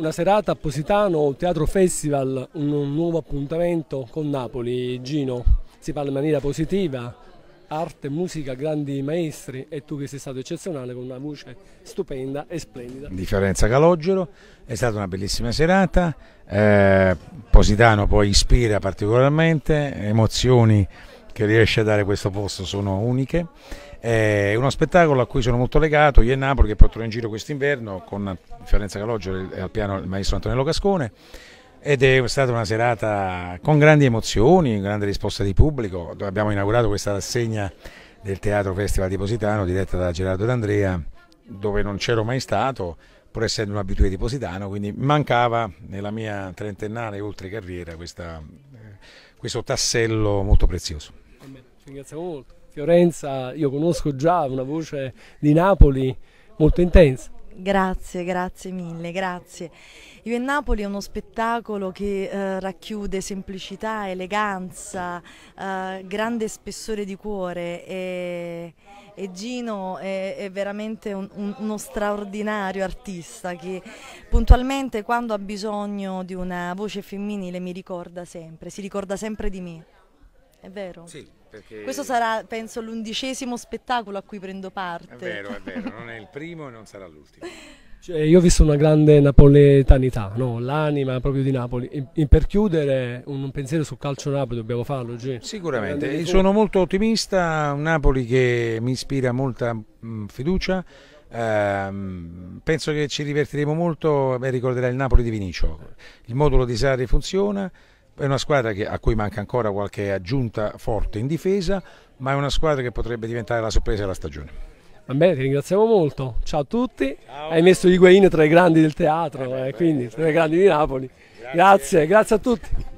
una serata a Positano, Teatro Festival, un, un nuovo appuntamento con Napoli. Gino, si parla in maniera positiva, arte, musica, grandi maestri e tu che sei stato eccezionale con una voce stupenda e splendida. Di Fiorenza Calogero, è stata una bellissima serata, eh, Positano poi ispira particolarmente, emozioni che riesce a dare questo posto sono uniche. È uno spettacolo a cui sono molto legato, io e Napoli che porterò in giro quest'inverno con Fiorenza Caloggio e al piano il maestro Antonello Cascone ed è stata una serata con grandi emozioni, grande risposta di pubblico. Abbiamo inaugurato questa rassegna del Teatro Festival di Positano diretta da Gerardo D'Andrea dove non c'ero mai stato pur essendo un abitudine di Positano, quindi mancava nella mia trentennale e oltre carriera questa, eh, questo tassello molto prezioso ringrazio molto. Fiorenza, io conosco già una voce di Napoli molto intensa. Grazie, grazie mille, grazie. Io e Napoli è uno spettacolo che eh, racchiude semplicità, eleganza, eh, grande spessore di cuore e, e Gino è, è veramente un, un, uno straordinario artista che puntualmente quando ha bisogno di una voce femminile mi ricorda sempre, si ricorda sempre di me. È vero. Sì, perché... Questo sarà, penso, l'undicesimo spettacolo a cui prendo parte. È vero, è vero, non è il primo e non sarà l'ultimo. Cioè, io ho visto una grande napoletanità, no? l'anima proprio di Napoli. In, in per chiudere un pensiero sul calcio Napoli dobbiamo farlo, G. Sicuramente, sono molto ottimista, un Napoli che mi ispira molta mh, mm, fiducia. Uh, penso che ci divertiremo molto, beh, ricorderà il Napoli di Vinicio. Il modulo di Sarri funziona, è una squadra che, a cui manca ancora qualche aggiunta forte in difesa, ma è una squadra che potrebbe diventare la sorpresa della stagione. Va bene, ti ringraziamo molto. Ciao a tutti. Ciao. Hai messo Higuain tra i grandi del teatro, eh eh, quindi tra i grandi di Napoli. Grazie. grazie, grazie a tutti.